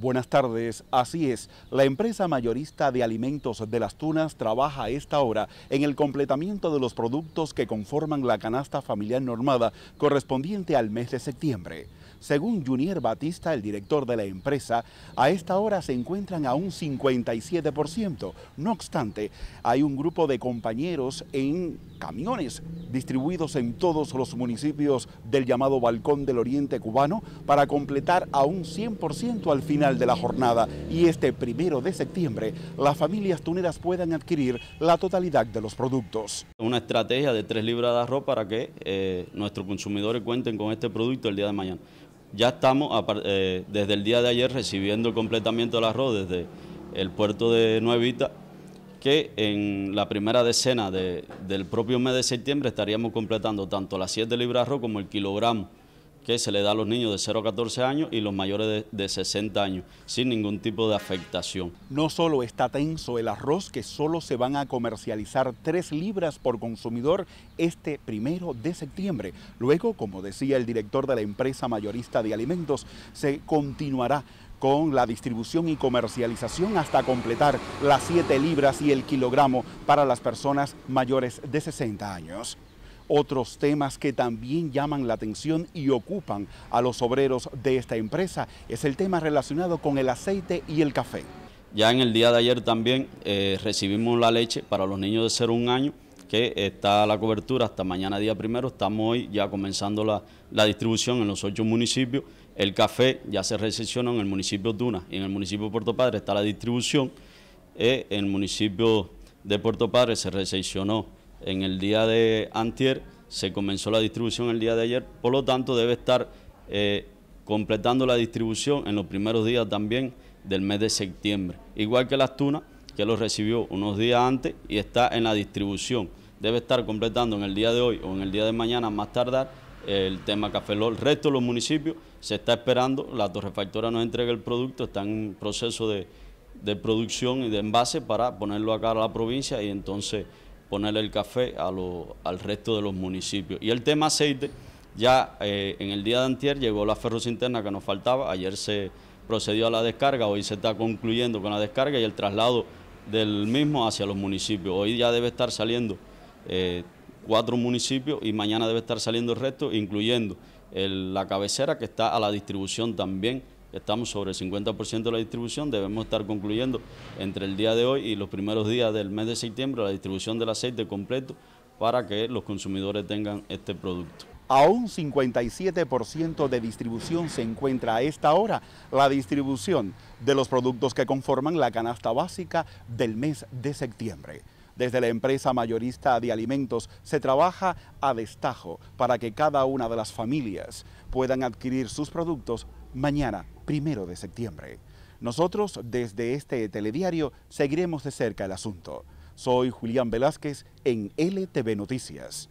Buenas tardes, así es. La empresa mayorista de alimentos de las tunas trabaja a esta hora en el completamiento de los productos que conforman la canasta familiar normada correspondiente al mes de septiembre. Según Junier Batista, el director de la empresa, a esta hora se encuentran a un 57%. No obstante, hay un grupo de compañeros en camiones distribuidos en todos los municipios del llamado Balcón del Oriente Cubano para completar a un 100% al final de la jornada. Y este primero de septiembre, las familias tuneras puedan adquirir la totalidad de los productos. Una estrategia de tres libras de arroz para que eh, nuestros consumidores cuenten con este producto el día de mañana. Ya estamos eh, desde el día de ayer recibiendo el completamiento del arroz desde el puerto de Nuevita, que en la primera decena del propio mes de septiembre estaríamos completando tanto las 7 libras de arroz como el kilogramo que se le da a los niños de 0 a 14 años y los mayores de, 60 años, sin ningún tipo de afectación. No solo está tenso el arroz, que solo se van a comercializar 3 libras por consumidor este primero de septiembre. Luego, como decía el director de la empresa mayorista de alimentos, se continuará con la distribución y comercialización hasta completar las 7 libras y el kilogramo para las personas mayores de 60 años otros temas que también llaman la atención y ocupan a los obreros de esta empresa es el tema relacionado con el aceite y el café. Ya en el día de ayer también eh, recibimos la leche para los niños de 0 a 1 año, que está la cobertura hasta mañana día primero. Estamos hoy ya comenzando la, distribución en los ocho municipios. El café ya se recepcionó en el municipio Duna y en el municipio de Puerto Padre está la distribución. Eh, en el municipio de Puerto Padre se recepcionó en el día de antier se comenzó la distribución el día de ayer, por lo tanto debe estar eh, completando la distribución en los primeros días también del mes de septiembre. Igual que las tunas, que lo recibió unos días antes y está en la distribución. Debe estar completando en el día de hoy o en el día de mañana más tardar el tema Cafelol. El resto de los municipios se está esperando, la torrefactora nos entrega el producto, está en proceso de, de producción y de envase para ponerlo acá a la provincia y entonces ponerle el café a al resto de los municipios. Y el tema aceite, ya eh, en el día de antier llegó la ferrocinterna que nos faltaba, ayer se procedió a la descarga, hoy se está concluyendo con la descarga y el traslado del mismo hacia los municipios. Hoy ya debe estar saliendo eh, cuatro municipios y mañana debe estar saliendo el resto, incluyendo la cabecera que está a la distribución también estamos sobre el 50% de la distribución, debemos estar concluyendo entre el día de hoy y los primeros días del mes de septiembre la distribución del aceite completo para que los consumidores tengan este producto. A un 57% de distribución se encuentra a esta hora la distribución de los productos que conforman la canasta básica del mes de septiembre. Desde la empresa mayorista de alimentos se trabaja a destajo para que cada una de las familias puedan adquirir sus productos mañana primero de septiembre. Nosotros desde este telediario seguiremos de cerca el asunto. Soy Julián Velázquez en LTV Noticias.